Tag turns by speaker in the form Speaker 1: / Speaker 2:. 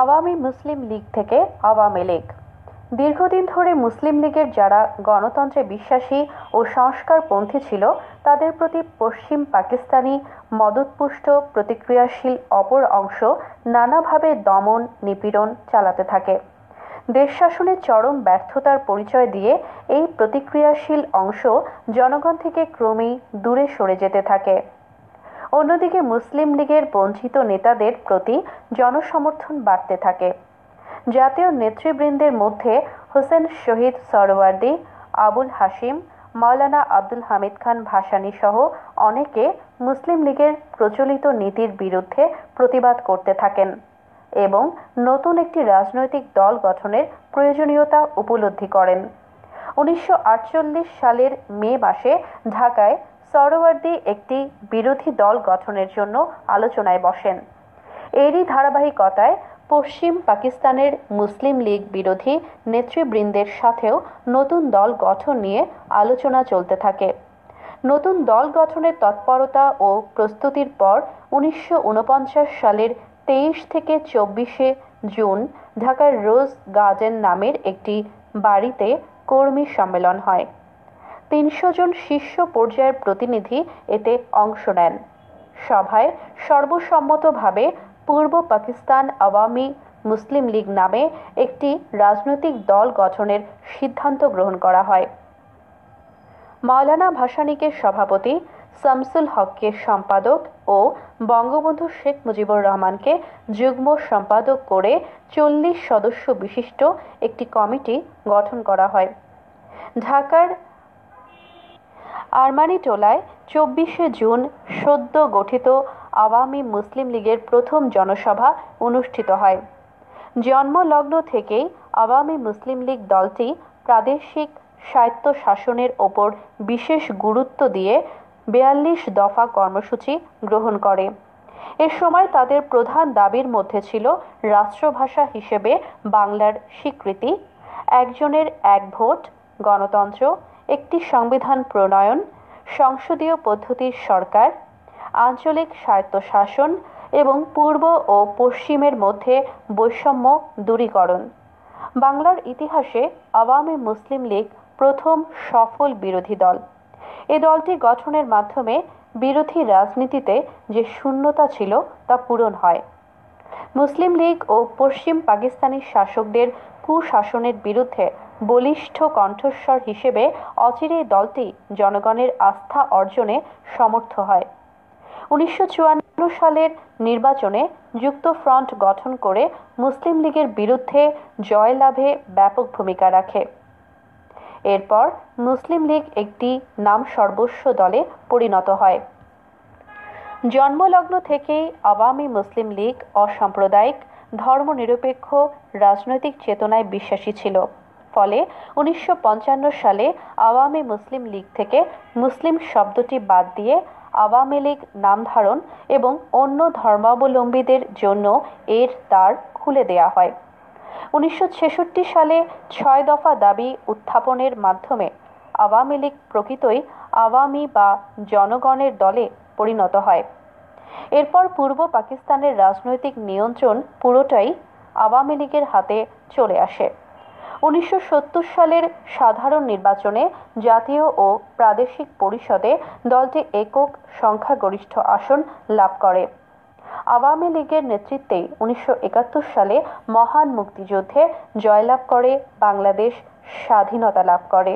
Speaker 1: আওয়ামী মুসলিম লীগ থেকে আওয়ামী লীগ দীর্ঘদিন ধরে মুসলিম লীগের যারা গণতন্ত্রে বিশ্বাসী ও সংস্কারপন্থী ছিল তাদের প্রতি পশ্চিম পাকিস্তানি মদতপুষ্ট প্রতিক্রিয়াশীল অপর অংশ নানাভাবে দমন নিপীড়ন চালাতে থাকে দেশ শাসনের চরম ব্যর্থতার পরিচয় দিয়ে এই প্রতিক্রিয়াশীল অংশ জনগণ থেকে ক্রমেই দূরে সরে যেতে থাকে অন্যদিকে মুসলিম লীগের বঞ্চিত নেতাদের প্রতি জনসমর্থন বাড়তে থাকে জাতীয় নেতৃবৃন্দের মধ্যে হোসেন শহীদ সরওয়ার্দি আবুল হাসিম মাওলানা আব্দুল হামিদ খান ভাসানি সহ অনেকে মুসলিম লীগের প্রচলিত নীতির বিরুদ্ধে প্রতিবাদ করতে থাকেন এবং নতুন একটি রাজনৈতিক দল গঠনের প্রয়োজনীয়তা উপলব্ধি করেন উনিশশো সালের মে মাসে ঢাকায় সরোয়ার্দি একটি বিরোধী দল গঠনের জন্য আলোচনায় বসেন এরই ধারাবাহিকতায় পশ্চিম পাকিস্তানের মুসলিম লীগ বিরোধী নেতৃবৃন্দের সাথেও নতুন দল গঠন নিয়ে আলোচনা চলতে থাকে নতুন দল গঠনের তৎপরতা ও প্রস্তুতির পর উনিশশো সালের তেইশ থেকে চব্বিশে জুন ঢাকার রোজ গার্ডেন নামের একটি বাড়িতে কর্মী সম্মেলন হয় তিনশো জন শীর্ষ পর্যায়ের প্রতিনিধি এতে অংশ নেন সভায় সর্বসম্মতভাবে পূর্ব পাকিস্তান আওয়ামী মুসলিম লীগ নামে একটি রাজনৈতিক দল গঠনের সিদ্ধান্ত গ্রহণ করা হয় মাওলানা ভাসানীকে সভাপতি শামসুল হককে সম্পাদক ও বঙ্গবন্ধু শেখ মুজিবুর রহমানকে যুগ্ম সম্পাদক করে চল্লিশ সদস্য বিশিষ্ট একটি কমিটি গঠন করা হয় ঢাকার টোলায় চব্বিশে জুন সদ্য গঠিত আওয়ামী মুসলিম লীগের প্রথম জনসভা অনুষ্ঠিত হয় জন্মলগ্ন থেকেই আওয়ামী মুসলিম লীগ দলটি প্রাদেশিক স্বায়ত্তশাসনের ওপর বিশেষ গুরুত্ব দিয়ে বেয়াল্লিশ দফা কর্মসূচি গ্রহণ করে এ সময় তাদের প্রধান দাবির মধ্যে ছিল রাষ্ট্রভাষা হিসেবে বাংলার স্বীকৃতি একজনের এক ভোট গণতন্ত্র একটি সংবিধান প্রণয়ন সংসদীয় পদ্ধতির সরকার আঞ্চলিক স্বায়ত্তশাসন এবং পূর্ব ও পশ্চিমের মধ্যে বৈষম্য দূরীকরণ বাংলার ইতিহাসে আওয়ামী মুসলিম লীগ প্রথম সফল বিরোধী দল এ দলটি গঠনের মাধ্যমে বিরোধী রাজনীতিতে যে শূন্যতা ছিল তা পূরণ হয় মুসলিম লীগ ও পশ্চিম পাকিস্তানি শাসকদের কুশাসনের বিরুদ্ধে বলিষ্ঠ কণ্ঠস্বর হিসেবে অচিরে দলটি জনগণের আস্থা অর্জনে সমর্থ হয় উনিশশো সালের নির্বাচনে যুক্ত ফ্রন্ট গঠন করে মুসলিম লীগের বিরুদ্ধে জয়লাভে ব্যাপক ভূমিকা রাখে এরপর মুসলিম লীগ একটি নাম সর্বস্ব দলে পরিণত হয় জন্মলগ্ন থেকেই আওয়ামী মুসলিম লীগ অসাম্প্রদায়িক ধর্মনিরপেক্ষ রাজনৈতিক চেতনায় বিশ্বাসী ছিল ফলে উনিশশো সালে আওয়ামী মুসলিম লীগ থেকে মুসলিম শব্দটি বাদ দিয়ে আওয়ামী লীগ নাম ধারণ এবং অন্য ধর্মাবলম্বীদের জন্য এর দ্বার খুলে দেয়া হয় উনিশশো সালে ছয় দফা দাবি উত্থাপনের মাধ্যমে আওয়ামী লীগ প্রকৃতই আওয়ামী বা জনগণের দলে পরিণত হয় এরপর পূর্ব পাকিস্তানের রাজনৈতিক নিয়ন্ত্রণ পুরোটাই আওয়ামী লীগের হাতে চলে আসে উনিশশো সালের সাধারণ নির্বাচনে জাতীয় ও প্রাদেশিক পরিষদে দলটি একক সংখ্যাগরিষ্ঠ আসন লাভ করে আওয়ামী লীগের নেতৃত্বে উনিশশো সালে মহান মুক্তিযুদ্ধে জয়লাভ করে বাংলাদেশ স্বাধীনতা লাভ করে